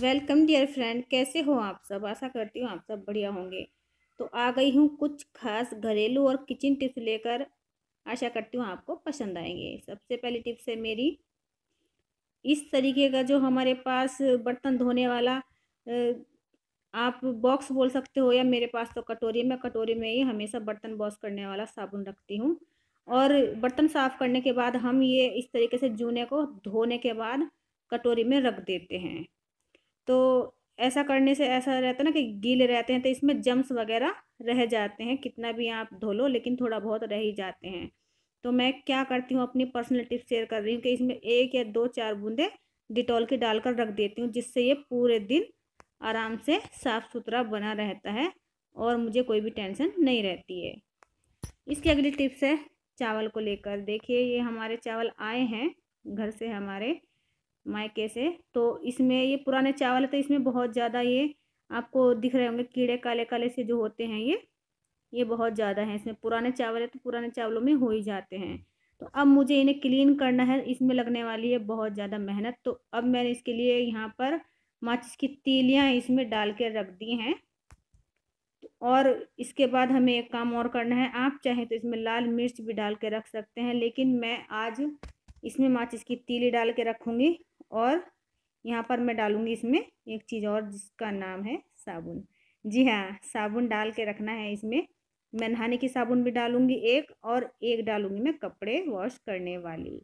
welcome dear friend कैसे हो आप सब आशा करती हूँ आप सब बढ़िया होंगे तो आ गई हूँ कुछ खास घरेलू और किचन टिप्स लेकर आशा करती हूँ आपको पसंद आएंगे सबसे पहली टिप्स है मेरी इस तरीके का जो हमारे पास बर्तन धोने वाला आप बॉक्स बोल सकते हो या मेरे पास तो कटोरी में कटोरी में ही हमेशा बर्तन वॉश करने वाला साबुन रखती हूँ और बर्तन साफ़ करने के बाद हम ये इस तरीके से जूने को धोने के बाद कटोरी में रख देते हैं तो ऐसा करने से ऐसा रहता है ना कि गीले रहते हैं तो इसमें जम्स वगैरह रह जाते हैं कितना भी आप धो लो लेकिन थोड़ा बहुत रह ही जाते हैं तो मैं क्या करती हूँ अपनी पर्सनल टिप्स शेयर कर रही हूँ कि इसमें एक या दो चार बूंदे डिटॉल के डालकर रख देती हूँ जिससे ये पूरे दिन आराम से साफ़ सुथरा बना रहता है और मुझे कोई भी टेंशन नहीं रहती है इसकी अगली टिप्स है चावल को लेकर देखिए ये हमारे चावल आए हैं घर से हमारे मायके से तो इसमें ये पुराने चावल है तो इसमें बहुत ज़्यादा ये आपको दिख रहे होंगे कीड़े काले काले से जो होते हैं ये ये बहुत ज़्यादा है इसमें पुराने चावल है तो पुराने चावलों में हो ही जाते हैं तो अब मुझे इन्हें क्लीन करना है इसमें लगने वाली है बहुत ज़्यादा मेहनत तो अब मैंने इसके लिए यहाँ पर माचिस की तीलियाँ इसमें डाल के रख दी हैं तो और इसके बाद हमें एक काम और करना है आप चाहें तो इसमें लाल मिर्च भी डाल के रख सकते हैं लेकिन मैं आज इसमें माचिस की तीली डाल के रखूँगी और यहाँ पर मैं डालूँगी इसमें एक चीज़ और जिसका नाम है साबुन जी हाँ साबुन डाल के रखना है इसमें मैं नहाने की साबुन भी डालूँगी एक और एक डालूँगी मैं कपड़े वॉश करने वाली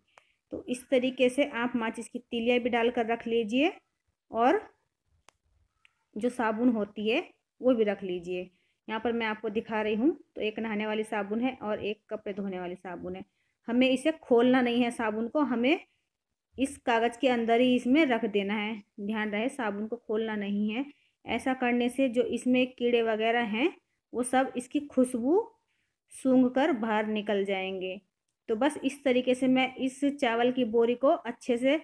तो इस तरीके से आप माचिस की तिलियाँ भी डाल कर रख लीजिए और जो साबुन होती है वो भी रख लीजिए यहाँ पर मैं आपको दिखा रही हूँ तो एक नहाने वाली साबुन है और एक कपड़े धोने वाली साबुन है हमें इसे खोलना नहीं है साबुन को हमें इस कागज़ के अंदर ही इसमें रख देना है ध्यान रहे साबुन को खोलना नहीं है ऐसा करने से जो इसमें कीड़े वगैरह हैं वो सब इसकी खुशबू सूंघ कर बाहर निकल जाएंगे तो बस इस तरीके से मैं इस चावल की बोरी को अच्छे से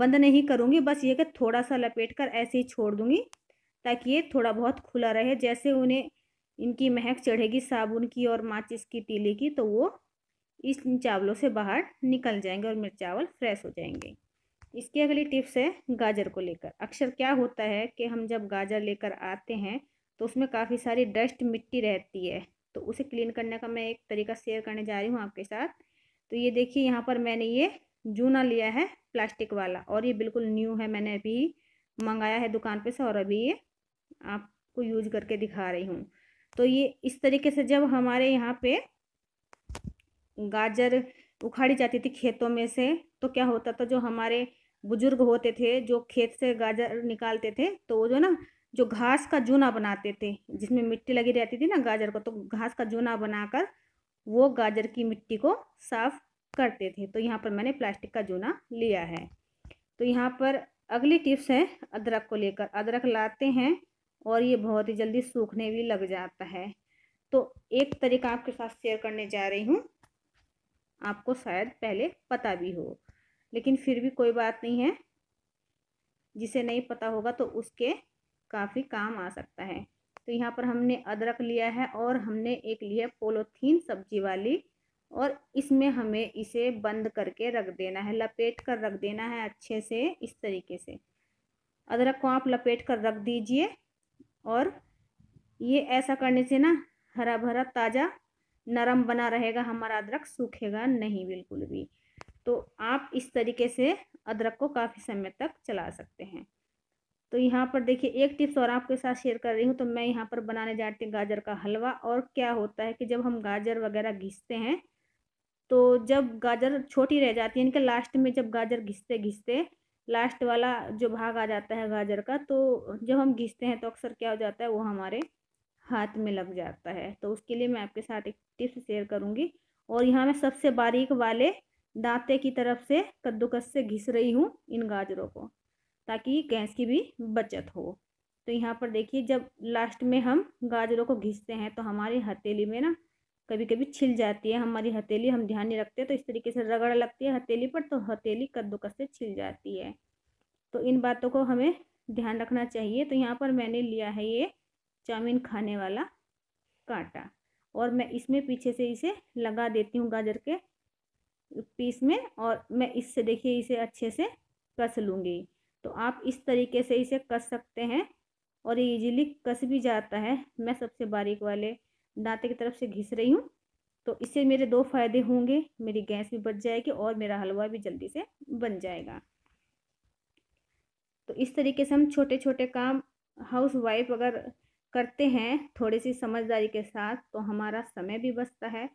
बंद नहीं करूँगी बस ये कि थोड़ा सा लपेट कर ऐसे ही छोड़ दूँगी ताकि ये थोड़ा बहुत खुला रहे जैसे उन्हें इनकी महक चढ़ेगी साबुन की और माचिस की तीली की तो वो इस चावलों से बाहर निकल जाएंगे और मेरे चावल फ्रेश हो जाएंगे इसकी अगली टिप्स है गाजर को लेकर अक्सर क्या होता है कि हम जब गाजर लेकर आते हैं तो उसमें काफ़ी सारी डस्ट मिट्टी रहती है तो उसे क्लीन करने का मैं एक तरीका शेयर करने जा रही हूँ आपके साथ तो ये देखिए यहाँ पर मैंने ये जूना लिया है प्लास्टिक वाला और ये बिल्कुल न्यू है मैंने अभी मंगाया है दुकान पे से और अभी ये आपको यूज करके दिखा रही हूँ तो ये इस तरीके से जब हमारे यहाँ पे गाजर उखाड़ी जाती थी खेतों में से तो क्या होता था जो हमारे बुजुर्ग होते थे जो खेत से गाजर निकालते थे तो वो जो ना जो घास का जूना बनाते थे जिसमें मिट्टी लगी रहती थी ना गाजर को तो घास का जूना बनाकर वो गाजर की मिट्टी को साफ करते थे तो यहाँ पर मैंने प्लास्टिक का जूना लिया है तो यहाँ पर अगली टिप्स है अदरक को लेकर अदरक लाते हैं और ये बहुत ही जल्दी सूखने भी लग जाता है तो एक तरीका आपके साथ शेयर करने जा रही हूँ आपको शायद पहले पता भी हो लेकिन फिर भी कोई बात नहीं है जिसे नहीं पता होगा तो उसके काफ़ी काम आ सकता है तो यहाँ पर हमने अदरक लिया है और हमने एक लिया पोलोथीन सब्जी वाली और इसमें हमें इसे बंद करके रख देना है लपेट कर रख देना है अच्छे से इस तरीके से अदरक को आप लपेट कर रख दीजिए और ये ऐसा करने से ना हरा भरा ताज़ा नरम बना रहेगा हमारा अदरक सूखेगा नहीं बिल्कुल भी तो आप इस तरीके से अदरक को काफ़ी समय तक चला सकते हैं तो यहाँ पर देखिए एक टिप्स और आपके साथ शेयर कर रही हूँ तो मैं यहाँ पर बनाने जाती हूँ गाजर का हलवा और क्या होता है कि जब हम गाजर वगैरह घिसते हैं तो जब गाजर छोटी रह जाती है यानी कि लास्ट में जब गाजर घिसते घिसते लास्ट वाला जो भाग आ जाता है गाजर का तो जब हम घिसते हैं तो अक्सर क्या हो जाता है वो हमारे हाथ में लग जाता है तो उसके लिए मैं आपके साथ एक टिप्स शेयर करूँगी और यहाँ मैं सबसे बारीक वाले दांते की तरफ से कद्दूकस से घिस रही हूँ इन गाजरों को ताकि गैस की भी बचत हो तो यहाँ पर देखिए जब लास्ट में हम गाजरों को घिसते हैं तो हमारी हथेली में ना कभी कभी छिल जाती है हमारी हथेली हम ध्यान नहीं रखते तो इस तरीके से रगड़ लगती है हथेली पर तो हथेली कद्दूकस से छिल जाती है तो इन बातों को हमें ध्यान रखना चाहिए तो यहाँ पर मैंने लिया है ये चाउमीन खाने वाला काटा और मैं इसमें पीछे से इसे लगा देती हूँ गाजर के पीस में और मैं इससे देखिए इसे अच्छे से कस लूँगी तो आप इस तरीके से इसे कस सकते हैं और ये इजीली कस भी जाता है मैं सबसे बारीक वाले दांते की तरफ से घिस रही हूँ तो इससे मेरे दो फायदे होंगे मेरी गैस भी बच जाएगी और मेरा हलवा भी जल्दी से बन जाएगा तो इस तरीके से हम छोटे छोटे काम हाउस वाइफ अगर करते हैं थोड़ी सी समझदारी के साथ तो हमारा समय भी बचता है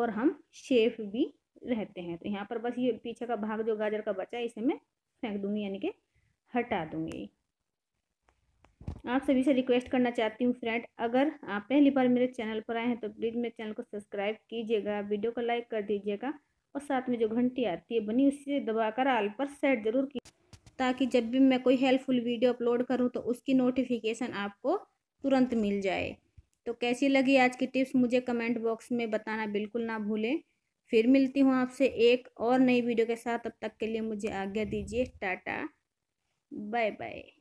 और हम शेफ भी रहते हैं तो यहाँ पर बस ये पीछे का भाग जो गाजर का बचा है इसे मैं फेंक दूंगी यानी कि हटा दूंगी आप सभी से रिक्वेस्ट करना चाहती हूँ फ्रेंड अगर आप पहली बार मेरे चैनल पर आए हैं तो प्लीज़ मेरे चैनल को सब्सक्राइब कीजिएगा वीडियो को लाइक कर दीजिएगा और साथ में जो घंटी आती है बनी उसे दबाकर आल पर सेट ज़रूर की ताकि जब भी मैं कोई हेल्पफुल वीडियो अपलोड करूँ तो उसकी नोटिफिकेशन आपको तुरंत मिल जाए तो कैसी लगी आज की टिप्स मुझे कमेंट बॉक्स में बताना बिल्कुल ना भूलें फिर मिलती हूँ आपसे एक और नई वीडियो के साथ अब तक के लिए मुझे आज्ञा दीजिए टाटा बाय बाय